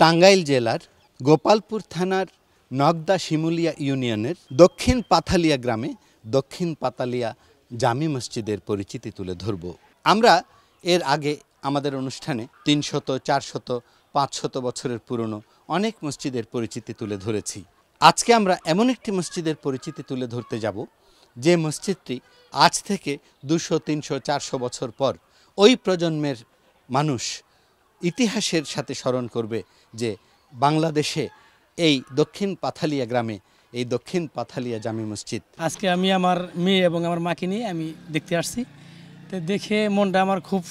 টাঙ্গাইল জেলার গোপালপুর থানার নগদা শিমুলিয়া ইউনিয়নের দক্ষিণ পাতালিয়া গ্রামে দক্ষিণ পাতালিয়া জামি মসজিদের পরিচিতি তুলে ধরব আমরা এর আগে আমাদের অনুষ্ঠানে তিনশত চারশত পাঁচশত বছরের পুরনো অনেক মসজিদের পরিচিতি তুলে ধরেছি আজকে আমরা এমন একটি মসজিদের পরিচিতি তুলে ধরতে যাব যে মসজিদটি আজ থেকে দুশো তিনশো চারশো বছর পর ওই প্রজন্মের মানুষ ইতিহাসের সাথে স্মরণ করবে যে বাংলাদেশে এই দক্ষিণ পাথালিয়া গ্রামে এই দক্ষিণ পাথালিয়া জামি মসজিদ আজকে আমি আমার মেয়ে এবং আমার মাকে নিয়ে আমি দেখতে আসছি তো দেখে মনটা আমার খুব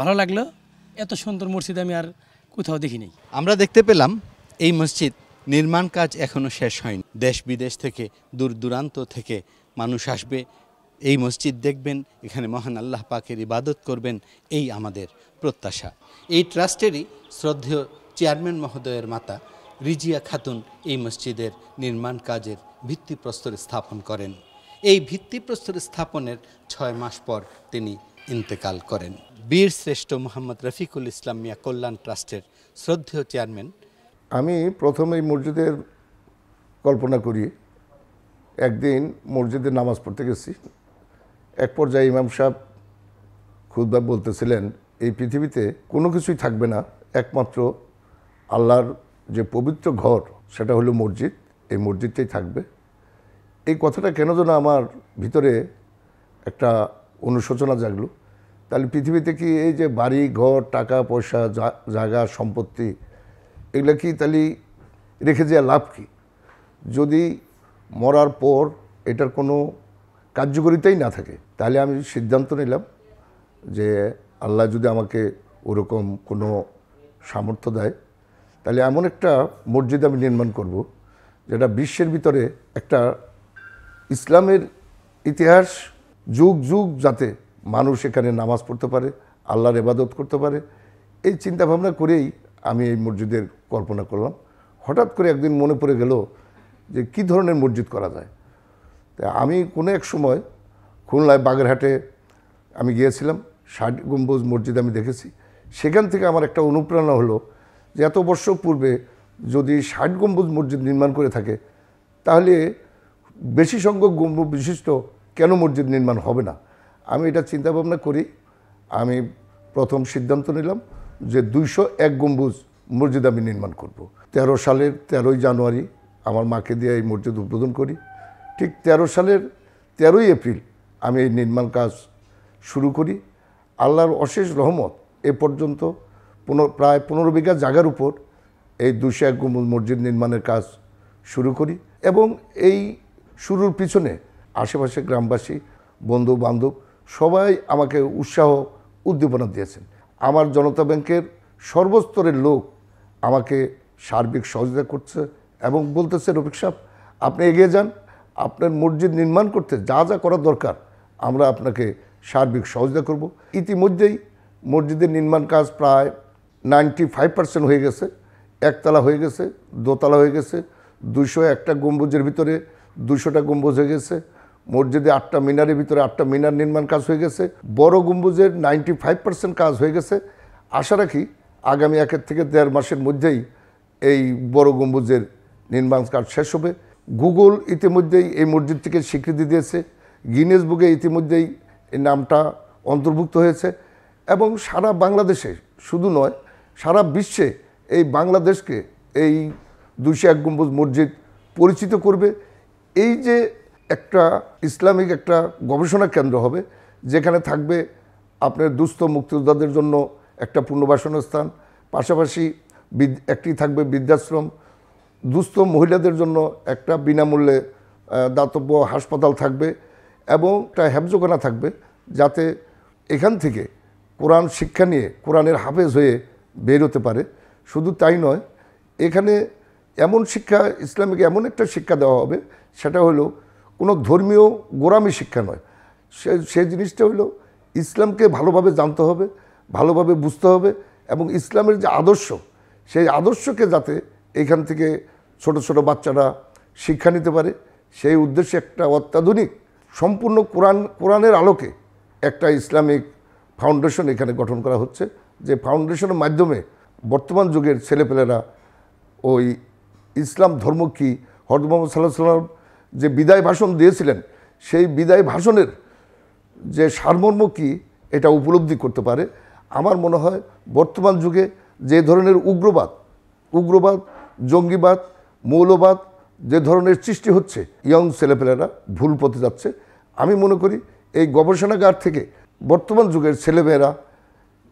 ভালো লাগলো এত সুন্দর মসজিদ আমি আর কোথাও দেখিনি আমরা দেখতে পেলাম এই মসজিদ নির্মাণ কাজ এখনও শেষ হয়নি দেশ বিদেশ থেকে দূর দূরান্ত থেকে মানুষ আসবে এই মসজিদ দেখবেন এখানে মহান আল্লাহ পাকের ইবাদত করবেন এই আমাদের প্রত্যাশা এই ট্রাস্টেরই শ্রদ্ধেয় চেয়ারম্যান মহোদয়ের মাতা রিজিয়া খাতুন এই মসজিদের নির্মাণ কাজের ভিত্তিপ্রস্তর স্থাপন করেন এই ভিত্তিপ্রস্তর স্থাপনের ছয় মাস পর তিনি ইন্তেকাল করেন বীর শ্রেষ্ঠ মোহাম্মদ রফিকুল ইসলাম মিয়া কল্যাণ ট্রাস্টের শ্রদ্ধেয় চেয়ারম্যান আমি প্রথম এই মসজিদের কল্পনা করি একদিন মসজিদে নামাজ পড়তে গেছি এক পর্যায়ে ইমাম সাহেব খুদ্া বলতেছিলেন এই পৃথিবীতে কোনো কিছুই থাকবে না একমাত্র আল্লাহর যে পবিত্র ঘর সেটা হলো মসজিদ এই মসজিদটাই থাকবে এই কথাটা কেন যেন আমার ভিতরে একটা অনুশোচনা জাগলো তাহলে পৃথিবীতে কি এই যে বাড়ি ঘর টাকা পয়সা জায়গা সম্পত্তি এগুলো কি তাহলে রেখে যাওয়া লাভ কি যদি মরার পর এটার কোনো কার্যকরিতাই না থাকে তাহলে আমি সিদ্ধান্ত নিলাম যে আল্লাহ যদি আমাকে ওরকম কোনো সামর্থ্য দেয় তাহলে এমন একটা মসজিদ আমি নির্মাণ করব যেটা বিশ্বের ভিতরে একটা ইসলামের ইতিহাস যুগ যুগ যাতে মানুষ এখানে নামাজ পড়তে পারে আল্লাহর এবাদত করতে পারে এই চিন্তা ভাবনা করেই আমি এই মসজিদের কল্পনা করলাম হঠাৎ করে একদিন মনে পড়ে গেল যে কি ধরনের মসজিদ করা যায় তা আমি কোনো এক সময় খুলনায় বাগেরহাটে আমি গিয়েছিলাম ষাট গম্বুজ মসজিদ আমি দেখেছি সেখান থেকে আমার একটা অনুপ্রেরণা হলো যে এত বর্ষ পূর্বে যদি ষাট গম্বুজ মসজিদ নির্মাণ করে থাকে তাহলে বেশি সংখ্যক গম্বুজ বিশিষ্ট কেন মসজিদ নির্মাণ হবে না আমি এটা চিন্তাভাবনা করি আমি প্রথম সিদ্ধান্ত নিলাম যে দুইশো এক গম্বুজ মসজিদ আমি নির্মাণ করব। ১৩ সালের ১৩ জানুয়ারি আমার মাকে দিয়ে এই মসজিদ উদ্বোধন করি ঠিক ১৩ সালের তেরোই এপ্রিল আমি এই নির্মাণ কাজ শুরু করি আল্লাহর অশেষ রহমত এ পর্যন্ত প্রায় পনেরো বিঘা জায়গার উপর এই দুশো এক গুমুল মসজিদ নির্মাণের কাজ শুরু করি এবং এই শুরুর পিছনে আশেপাশে গ্রামবাসী বন্ধু বান্ধব সবাই আমাকে উৎসাহ উদ্দীপনা দিয়েছেন আমার জনতা ব্যাংকের সর্বস্তরের লোক আমাকে সার্বিক সহযোগিতা করছে এবং বলতেছে রফিক সাহেব আপনি এগিয়ে যান আপনার মসজিদ নির্মাণ করতে যা যা করা দরকার আমরা আপনাকে সার্বিক সহযোগিতা করব ইতিমধ্যেই মসজিদের নির্মাণ কাজ প্রায় নাইনটি ফাইভ পার্সেন্ট হয়ে গেছে একতলা হয়ে গেছে দোতলা হয়ে গেছে দুশো একটা গম্বুজের ভিতরে দুশোটা গম্বুজ হয়ে গেছে মসজিদে আটটা মিনারের ভিতরে আটটা মিনার নির্মাণ কাজ হয়ে গেছে বড় গম্বুজের নাইনটি ফাইভ পার্সেন্ট কাজ হয়ে গেছে আশা রাখি আগামী একের থেকে দেড় মাসের মধ্যেই এই বড় গম্বুজের নির্মাণ কাজ শেষ হবে গুগল ইতিমধ্যেই এই মসজিদটিকে স্বীকৃতি দিয়েছে গিনেস বুকে ইতিমধ্যেই এই নামটা অন্তর্ভুক্ত হয়েছে এবং সারা বাংলাদেশে শুধু নয় সারা বিশ্বে এই বাংলাদেশকে এই দুশো এক গম্বুজ মসজিদ পরিচিত করবে এই যে একটা ইসলামিক একটা গবেষণা কেন্দ্র হবে যেখানে থাকবে আপনার দুস্থ মুক্তিযোদ্ধাদের জন্য একটা পুনর্বাসন স্থান পাশাপাশি একটি থাকবে বৃদ্ধাশ্রম দুস্থ মহিলাদের জন্য একটা বিনামূল্যে দাতব্য হাসপাতাল থাকবে এবং একটা হ্যাবজোখানা থাকবে যাতে এখান থেকে কোরআন শিক্ষা নিয়ে কোরআনের হাফেজ হয়ে বেরোতে পারে শুধু তাই নয় এখানে এমন শিক্ষা ইসলামিক এমন একটা শিক্ষা দেওয়া হবে সেটা হলো কোনো ধর্মীয় গোরামি শিক্ষা নয় সে সে জিনিসটা হলো ইসলামকে ভালোভাবে জানতে হবে ভালোভাবে বুঝতে হবে এবং ইসলামের যে আদর্শ সেই আদর্শকে যাতে এখান থেকে ছোট ছোট বাচ্চারা শিক্ষা নিতে পারে সেই উদ্দেশ্যে একটা অত্যাধুনিক সম্পূর্ণ কোরআন কোরআনের আলোকে একটা ইসলামিক ফাউন্ডেশন এখানে গঠন করা হচ্ছে যে ফাউন্ডেশনের মাধ্যমে বর্তমান যুগের ছেলেপেলেরা ওই ইসলাম ধর্ম কী হরদ মোহাম্মদ সাল্লাহ সাল্লাম যে বিদায় ভাষণ দিয়েছিলেন সেই বিদায় ভাষণের যে সারমর্ম কী এটা উপলব্ধি করতে পারে আমার মনে হয় বর্তমান যুগে যে ধরনের উগ্রবাদ উগ্রবাদ জঙ্গিবাদ মৌলবাদ যে ধরনের সৃষ্টি হচ্ছে ইয়ং ছেলেপেলেরা ভুল পথে যাচ্ছে আমি মনে করি এই গবেষণাগার থেকে বর্তমান যুগের ছেলেমেয়েরা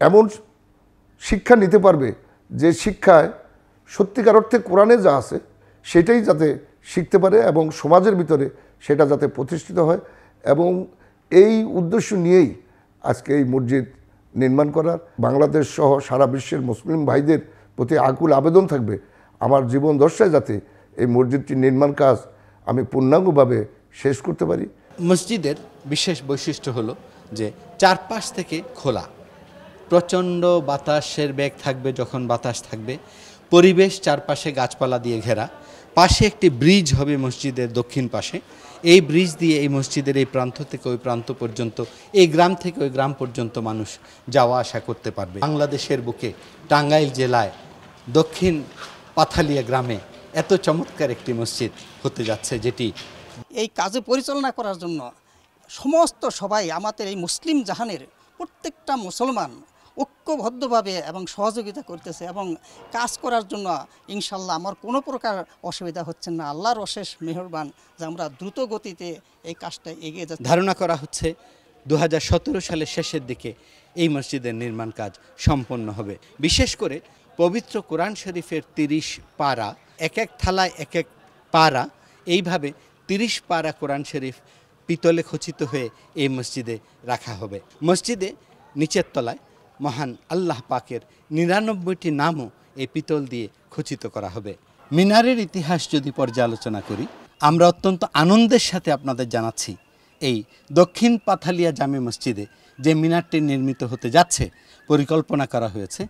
এমন শিক্ষা নিতে পারবে যে শিক্ষায় সত্যিকার অর্থে কোরআনে যা আছে সেটাই যাতে শিখতে পারে এবং সমাজের ভিতরে সেটা যাতে প্রতিষ্ঠিত হয় এবং এই উদ্দেশ্য নিয়েই আজকে এই মসজিদ নির্মাণ করার বাংলাদেশ সহ সারা বিশ্বের মুসলিম ভাইদের প্রতি আকুল আবেদন থাকবে আমার জীবন দর্শায় যাতে এই মসজিদটির নির্মাণ কাজ আমি পূর্ণাঙ্গভাবে শেষ করতে পারি মসজিদের বিশেষ বৈশিষ্ট্য হলো যে চারপাশ থেকে খোলা প্রচণ্ড বাতাসের বেগ থাকবে যখন বাতাস থাকবে পরিবেশ চারপাশে গাছপালা দিয়ে ঘেরা পাশে একটি ব্রিজ হবে মসজিদের দক্ষিণ পাশে এই ব্রিজ দিয়ে এই মসজিদের এই প্রান্ত থেকে ওই প্রান্ত পর্যন্ত এই গ্রাম থেকে ওই গ্রাম পর্যন্ত মানুষ যাওয়া আসা করতে পারবে বাংলাদেশের বুকে টাঙ্গাইল জেলায় দক্ষিণ পাথালিয়া গ্রামে এত চমৎকার একটি মসজিদ হতে যাচ্ছে যেটি এই কাজে পরিচালনা করার জন্য সমস্ত সবাই আমাদের এই মুসলিম জাহানের প্রত্যেকটা মুসলমান ঐক্যবদ্ধভাবে এবং সহযোগিতা করতেছে এবং কাজ করার জন্য ইনশাল্লাহ আমার কোনো প্রকার অসুবিধা হচ্ছে না আল্লাহর অশেষ মেহরবান যে আমরা দ্রুত গতিতে এই কাজটা এগিয়ে যাচ্ছি ধারণা করা হচ্ছে দু সালের শেষের দিকে এই মসজিদের নির্মাণ কাজ সম্পন্ন হবে বিশেষ করে পবিত্র কোরআন শরীফের তিরিশ পারা এক এক থালায় এক এক পারা এইভাবে তিরিশ পারা কোরআন শরীফ পিতলে খচিত হয়ে এই মসজিদে রাখা হবে মসজিদে নিচের তলায় মহান আল্লাহ পাকের নিরানব্বইটি নামও এই পিতল দিয়ে খচিত করা হবে মিনারের ইতিহাস যদি পর্যালোচনা করি আমরা অত্যন্ত আনন্দের সাথে আপনাদের জানাচ্ছি এই দক্ষিণ পাথালিয়া জামে মসজিদে যে মিনারটি নির্মিত হতে যাচ্ছে পরিকল্পনা করা হয়েছে